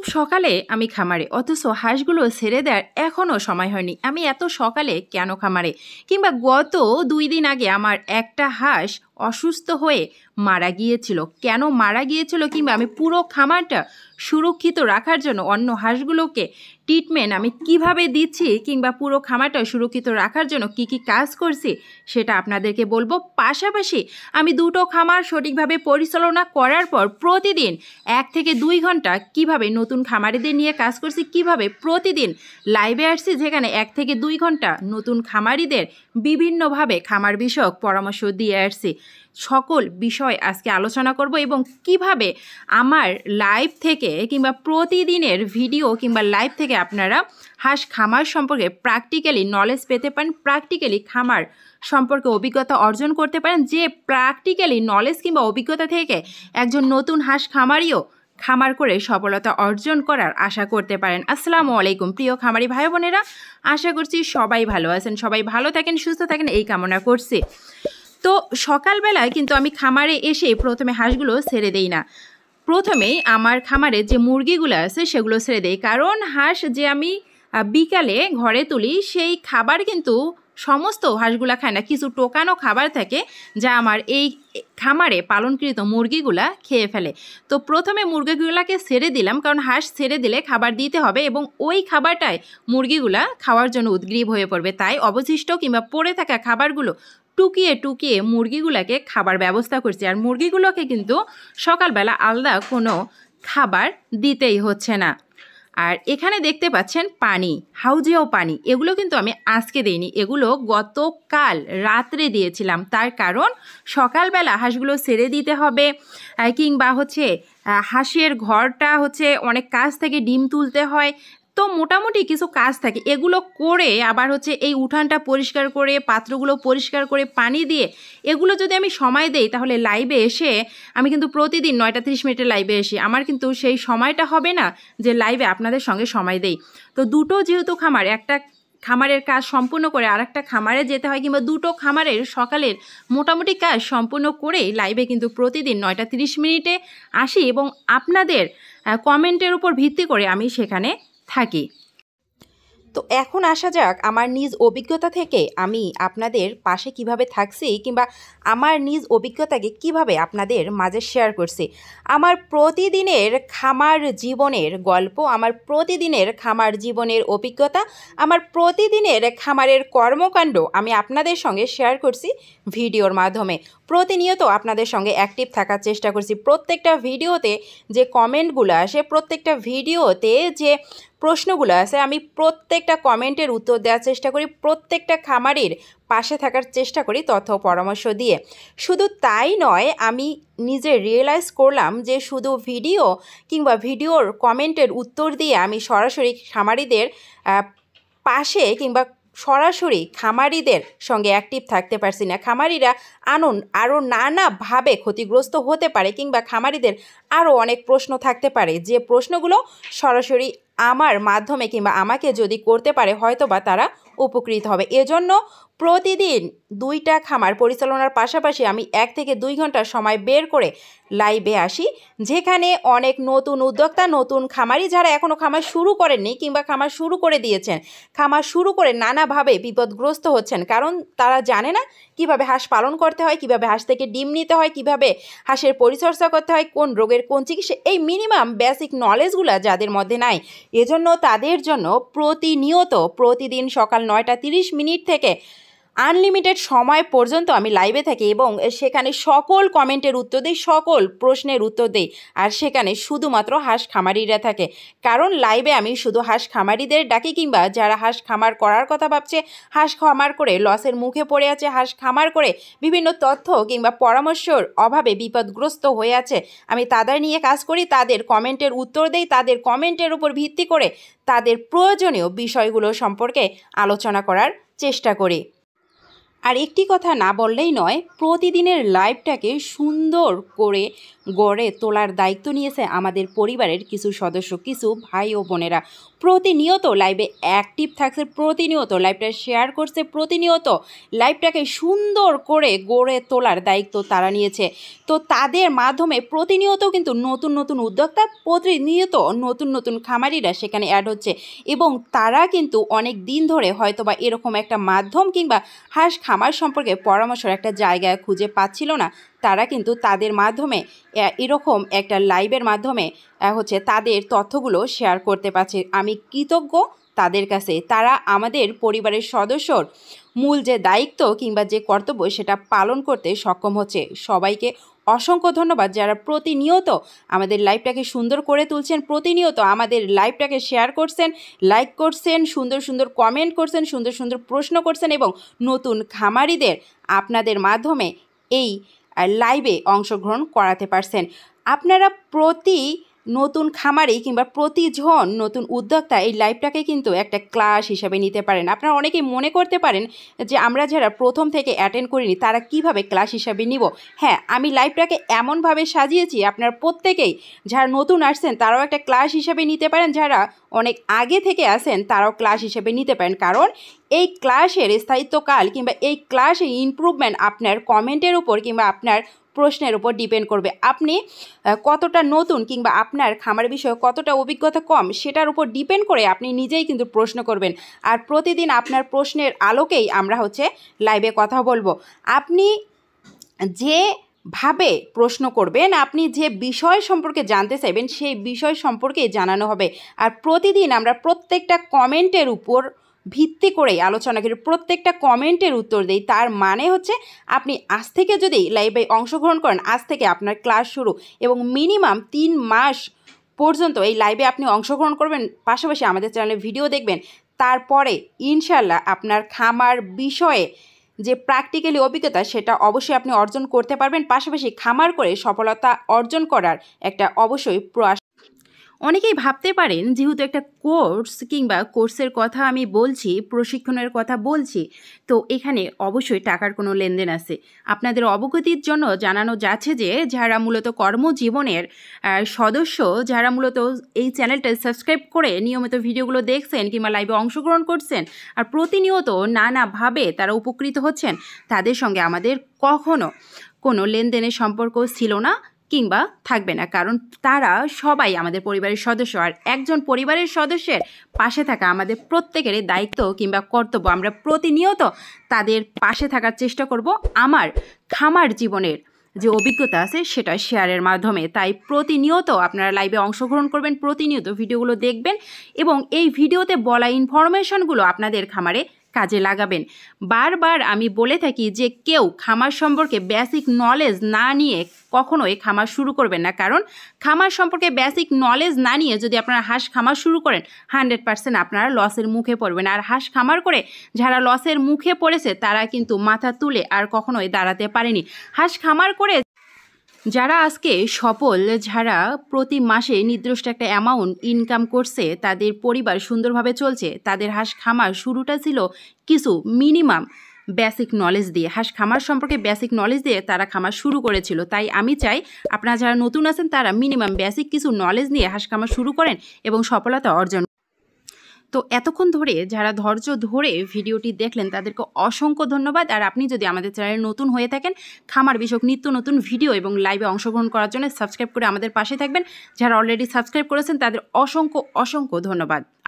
খুব সকালে আমি খামারে অথচ হাঁসগুলো ছেড়ে দেওয়ার এখনও সময় হয়নি আমি এত সকালে কেন খামারে কিংবা গত দুই দিন আগে আমার একটা হাঁস অসুস্থ হয়ে মারা গিয়েছিল কেন মারা গিয়েছিল কিংবা আমি পুরো খামারটা সুরক্ষিত রাখার জন্য অন্য হাঁসগুলোকে ট্রিটমেন্ট আমি কিভাবে দিচ্ছি কিংবা পুরো খামারটা সুরক্ষিত রাখার জন্য কি কি কাজ করছি সেটা আপনাদেরকে বলবো পাশাপাশি আমি দুটো খামার সঠিকভাবে পরিচালনা করার পর প্রতিদিন এক থেকে দুই ঘন্টা কিভাবে নতুন খামারিদের নিয়ে কাজ করছি কিভাবে প্রতিদিন লাইভে আসছি যেখানে এক থেকে দুই ঘন্টা নতুন খামারিদের বিভিন্নভাবে খামার বিষয়ক পরামর্শ দিয়ে আসছি সকল বিষয় আজকে আলোচনা করব এবং কিভাবে আমার লাইভ থেকে কিংবা প্রতিদিনের ভিডিও কিংবা লাইভ থেকে আপনারা হাঁস খামার সম্পর্কে প্র্যাকটিক্যালি নলেজ পেতে পারেন প্র্যাকটিক্যালি খামার সম্পর্কে অভিজ্ঞতা অর্জন করতে পারেন যে প্র্যাকটিক্যালি নলেজ কিংবা অভিজ্ঞতা থেকে একজন নতুন হাঁস খামারিও খামার করে সফলতা অর্জন করার আশা করতে পারেন আসসালামু আলাইকুম প্রিয় খামারি ভাই বোনেরা আশা করছি সবাই ভালো আছেন সবাই ভালো থাকেন সুস্থ থাকেন এই কামনা করছি তো সকালবেলায় কিন্তু আমি খামারে এসে প্রথমে হাঁসগুলো ছেড়ে দেই না প্রথমেই আমার খামারে যে মুরগিগুলো আছে সেগুলো ছেড়ে দেয় কারণ হাঁস যে আমি বিকালে ঘরে তুলি সেই খাবার কিন্তু সমস্ত হাঁসগুলা খায় না কিছু টোকানো খাবার থাকে যা আমার এই খামারে পালনকৃত মুরগিগুলা খেয়ে ফেলে তো প্রথমে মুরগিগুলাকে ছেড়ে দিলাম কারণ হাঁস ছেড়ে দিলে খাবার দিতে হবে এবং ওই খাবারটায় মুরগিগুলা খাওয়ার জন্য উদ্গ্রীব হয়ে পড়বে তাই অবশিষ্ট কিংবা পড়ে থাকা খাবারগুলো টুকিয়ে টুকিয়ে মুরগিগুলোকে খাবার ব্যবস্থা করছি আর মুরগিগুলোকে কিন্তু সকালবেলা আলাদা কোনো খাবার দিতেই হচ্ছে না আর এখানে দেখতে পাচ্ছেন পানি হাউজেও পানি এগুলো কিন্তু আমি আজকে দিইনি এগুলো গতকাল রাত্রে দিয়েছিলাম তার কারণ সকালবেলা হাঁসগুলো সেরে দিতে হবে কিংবা হচ্ছে হাঁসের ঘরটা হচ্ছে অনেক কাছ থেকে ডিম তুলতে হয় তো মোটামুটি কিছু কাজ থাকে এগুলো করে আবার হচ্ছে এই উঠানটা পরিষ্কার করে পাত্রগুলো পরিষ্কার করে পানি দিয়ে এগুলো যদি আমি সময় দেই তাহলে লাইভে এসে আমি কিন্তু প্রতিদিন নয়টা তিরিশ মিনিটে লাইভে এসে আমার কিন্তু সেই সময়টা হবে না যে লাইভে আপনাদের সঙ্গে সময় দেই তো দুটো যেহেতু খামার একটা খামারের কাজ সম্পূর্ণ করে আর একটা খামারে যেতে হয় কিংবা দুটো খামারের সকালের মোটামুটি কাজ সম্পূর্ণ করেই লাইভে কিন্তু প্রতিদিন নয়টা তিরিশ মিনিটে আসি এবং আপনাদের কমেন্টের উপর ভিত্তি করে আমি সেখানে থাকি তো এখন আসা যাক আমার নিজ অভিজ্ঞতা থেকে আমি আপনাদের পাশে কিভাবে থাকছি কিংবা আমার নিজ অভিজ্ঞতাকে কিভাবে আপনাদের মাঝে শেয়ার করছি আমার প্রতিদিনের খামার জীবনের গল্প আমার প্রতিদিনের খামার জীবনের অভিজ্ঞতা আমার প্রতিদিনের খামারের কর্মকাণ্ড আমি আপনাদের সঙ্গে শেয়ার করছি ভিডিওর মাধ্যমে প্রতিনিয়ত আপনাদের সঙ্গে অ্যাক্টিভ থাকার চেষ্টা করছি প্রত্যেকটা ভিডিওতে যে কমেন্টগুলো আসে প্রত্যেকটা ভিডিওতে যে প্রশ্নগুলো আছে আমি প্রত্যেকটা কমেন্টের উত্তর দেওয়ার চেষ্টা করি প্রত্যেকটা খামারের পাশে থাকার চেষ্টা করি তথ্য পরামর্শ দিয়ে শুধু তাই নয় আমি নিজে রিয়েলাইজ করলাম যে শুধু ভিডিও কিংবা ভিডিওর কমেন্টের উত্তর দিয়ে আমি সরাসরি খামারিদের পাশে কিংবা সরাসরি খামারিদের সঙ্গে অ্যাক্টিভ থাকতে পারছি না খামারিরা আনন আরও নানাভাবে ক্ষতিগ্রস্ত হতে পারে কিংবা খামারিদের আরও অনেক প্রশ্ন থাকতে পারে যে প্রশ্নগুলো সরাসরি আমার মাধ্যমে কিংবা আমাকে যদি করতে পারে হয়তো বা তারা উপকৃত হবে এজন্য প্রতিদিন দুইটা খামার পরিচালনার পাশাপাশি আমি এক থেকে দুই ঘন্টা সময় বের করে লাইভে আসি যেখানে অনেক নতুন উদ্যোক্তা নতুন খামারি যারা এখনও খামার শুরু করেননি কিংবা খামার শুরু করে দিয়েছেন খামার শুরু করে নানাভাবে বিপদগ্রস্ত হচ্ছেন কারণ তারা জানে না কিভাবে হাঁস পালন করতে হয় কিভাবে হাঁস থেকে ডিম নিতে হয় কিভাবে হাঁসের পরিচর্যা করতে হয় কোন রোগের কোন চিকিৎসা এই মিনিমাম বেসিক নলেজগুলো যাদের মধ্যে নাই এজন্য তাদের জন্য প্রতিনিয়ত প্রতিদিন সকাল নয়টা তিরিশ মিনিট থেকে আনলিমিটেড সময় পর্যন্ত আমি লাইভে থাকি এবং সেখানে সকল কমেন্টের উত্তর দিই সকল প্রশ্নের উত্তর দিই আর সেখানে শুধুমাত্র হাঁস খামারিরা থাকে কারণ লাইভে আমি শুধু হাঁস খামারিদের ডাকি কিংবা যারা হাঁস খামার করার কথা ভাবছে হাঁস খামার করে লসের মুখে পড়ে আছে হাঁস খামার করে বিভিন্ন তথ্য কিংবা পরামর্শর অভাবে বিপদগ্রস্ত হয়ে আছে আমি তাদের নিয়ে কাজ করি তাদের কমেন্টের উত্তর দেই তাদের কমেন্টের উপর ভিত্তি করে তাদের প্রয়োজনীয় বিষয়গুলো সম্পর্কে আলোচনা করার চেষ্টা করি আর একটি কথা না বললেই নয় প্রতিদিনের লাইফটাকে সুন্দর করে গড়ে তোলার দায়িত্ব নিয়েছে আমাদের পরিবারের কিছু সদস্য কিছু ভাই ও বোনেরা প্রতিনিয়ত লাইভে অ্যাক্টিভ থাকছে প্রতিনিয়ত লাইভটা শেয়ার করছে প্রতিনিয়ত লাইভটাকে সুন্দর করে গড়ে তোলার দায়িত্ব তারা নিয়েছে তো তাদের মাধ্যমে প্রতিনিয়ত কিন্তু নতুন নতুন উদ্যোক্তা প্রতিনিয়ত নতুন নতুন খামারিরা সেখানে অ্যাড হচ্ছে এবং তারা কিন্তু অনেক দিন ধরে হয়তোবা এরকম একটা মাধ্যম কিংবা হাঁস খামার আমার সম্পর্কে পরামর্শের একটা জায়গা খুঁজে পাচ্ছিল না তারা কিন্তু তাদের মাধ্যমে এরকম একটা লাইভের মাধ্যমে হচ্ছে তাদের তথ্যগুলো শেয়ার করতে পারছে আমি কৃতজ্ঞ তাদের কাছে তারা আমাদের পরিবারের সদস্যর মূল যে দায়িত্ব কিংবা যে কর্তব্য সেটা পালন করতে সক্ষম হচ্ছে সবাইকে অসংখ্য ধন্যবাদ যারা প্রতিনিয়ত আমাদের লাইফটাকে সুন্দর করে তুলছেন প্রতিনিয়ত আমাদের লাইভটাকে শেয়ার করছেন লাইক করছেন সুন্দর সুন্দর কমেন্ট করছেন সুন্দর সুন্দর প্রশ্ন করছেন এবং নতুন খামারিদের আপনাদের মাধ্যমে এই লাইভে অংশগ্রহণ করাতে পারছেন আপনারা প্রতি নতুন খামারি কিংবা প্রতিজন নতুন উদ্যোক্তা এই লাইফটাকে কিন্তু একটা ক্লাস হিসাবে নিতে পারেন আপনারা অনেকেই মনে করতে পারেন যে আমরা যারা প্রথম থেকে অ্যাটেন্ড করিনি তারা কিভাবে ক্লাস হিসাবে নিব হ্যাঁ আমি লাইফটাকে এমনভাবে সাজিয়েছি আপনার প্রত্যেকেই যারা নতুন আসছেন তারাও একটা ক্লাস হিসাবে নিতে পারেন যারা অনেক আগে থেকে আসেন তারাও ক্লাস হিসেবে নিতে পারেন কারণ এই ক্লাসের স্থায়িত্বকাল কিংবা এই ক্লাসের ইমপ্রুভমেন্ট আপনার কমেন্টের উপর কিংবা আপনার প্রশ্নের উপর ডিপেন্ড করবে আপনি কতটা নতুন কিংবা আপনার খামার বিষয়ে কতটা অভিজ্ঞতা কম সেটার উপর ডিপেন্ড করে আপনি নিজেই কিন্তু প্রশ্ন করবেন আর প্রতিদিন আপনার প্রশ্নের আলোকেই আমরা হচ্ছে লাইভে কথা বলবো আপনি যে ভাবে প্রশ্ন করবেন আপনি যে বিষয় সম্পর্কে জানতে চাইবেন সেই বিষয় সম্পর্কে জানানো হবে আর প্রতিদিন আমরা প্রত্যেকটা কমেন্টের উপর ভিত্তি করেই আলোচনা করি প্রত্যেকটা কমেন্টের উত্তর দেই তার মানে হচ্ছে আপনি আজ থেকে যদি লাইভে অংশগ্রহণ করেন আজ থেকে আপনার ক্লাস শুরু এবং মিনিমাম তিন মাস পর্যন্ত এই লাইভে আপনি অংশগ্রহণ করবেন পাশাপাশি আমাদের চ্যানেলে ভিডিও দেখবেন তারপরে ইনশাল্লাহ আপনার খামার বিষয়ে যে প্র্যাকটিক্যালি অভিজ্ঞতা সেটা অবশ্যই আপনি অর্জন করতে পারবেন পাশাপাশি খামার করে সফলতা অর্জন করার একটা অবশ্যই প্রয়াস অনেকেই ভাবতে পারেন যেহেতু একটা কোর্স কিংবা কোর্সের কথা আমি বলছি প্রশিক্ষণের কথা বলছি তো এখানে অবশ্যই টাকার কোনো লেনদেন আছে আপনাদের অবগতির জন্য জানানো যাচ্ছে যে যারা মূলত কর্মজীবনের সদস্য যারা মূলত এই চ্যানেলটা সাবস্ক্রাইব করে নিয়মিত ভিডিওগুলো দেখছেন কিংবা লাইভে অংশগ্রহণ করছেন আর প্রতিনিয়ত নানাভাবে তারা উপকৃত হচ্ছেন তাদের সঙ্গে আমাদের কখনো কোনো লেনদেনের সম্পর্ক ছিল না কিংবা থাকবে না কারণ তারা সবাই আমাদের পরিবারের সদস্য আর একজন পরিবারের সদস্যের পাশে থাকা আমাদের প্রত্যেকেরই দায়িত্ব কিংবা কর্তব্য আমরা প্রতিনিয়ত তাদের পাশে থাকার চেষ্টা করব আমার খামার জীবনের যে অভিজ্ঞতা আছে সেটা শেয়ারের মাধ্যমে তাই প্রতিনিয়ত আপনারা লাইভে অংশগ্রহণ করবেন প্রতিনিয়ত ভিডিওগুলো দেখবেন এবং এই ভিডিওতে বলা ইনফরমেশনগুলো আপনাদের খামারে কাজে লাগাবেন বারবার আমি বলে থাকি যে কেউ খামার সম্পর্কে বেসিক নলেজ না নিয়ে কখনোই খামার শুরু করবেন না কারণ খামার সম্পর্কে বেসিক নলেজ না নিয়ে যদি আপনারা হাঁস খামার শুরু করেন হান্ড্রেড পার্সেন্ট আপনারা লসের মুখে পড়বেন আর হাঁস খামার করে যারা লসের মুখে পড়েছে তারা কিন্তু মাথা তুলে আর কখনোই দাঁড়াতে পারেনি হাঁস খামার করে যারা আজকে সফল যারা প্রতি মাসে নির্দিষ্ট একটা অ্যামাউন্ট ইনকাম করছে তাদের পরিবার সুন্দরভাবে চলছে তাদের হাঁস খামার শুরুটা ছিল কিছু মিনিমাম বেসিক নলেজ দিয়ে হাঁস খামার সম্পর্কে বেসিক নলেজ দিয়ে তারা খামার শুরু করেছিল তাই আমি চাই আপনারা যারা নতুন আছেন তারা মিনিমাম বেসিক কিছু নলেজ নিয়ে হাঁস খামার শুরু করেন এবং সফলতা অর্জন তো এতক্ষণ ধরে যারা ধৈর্য ধরে ভিডিওটি দেখলেন তাদেরকে অসংখ্য ধন্যবাদ আর আপনি যদি আমাদের চ্যানেলে নতুন হয়ে থাকেন খামার বিষয়ক নিত্য নতুন ভিডিও এবং লাইভে অংশগ্রহণ করার জন্য সাবস্ক্রাইব করে আমাদের পাশে থাকবেন যারা অলরেডি সাবস্ক্রাইব করেছেন তাদের অসংখ্য অসংখ্য ধন্যবাদ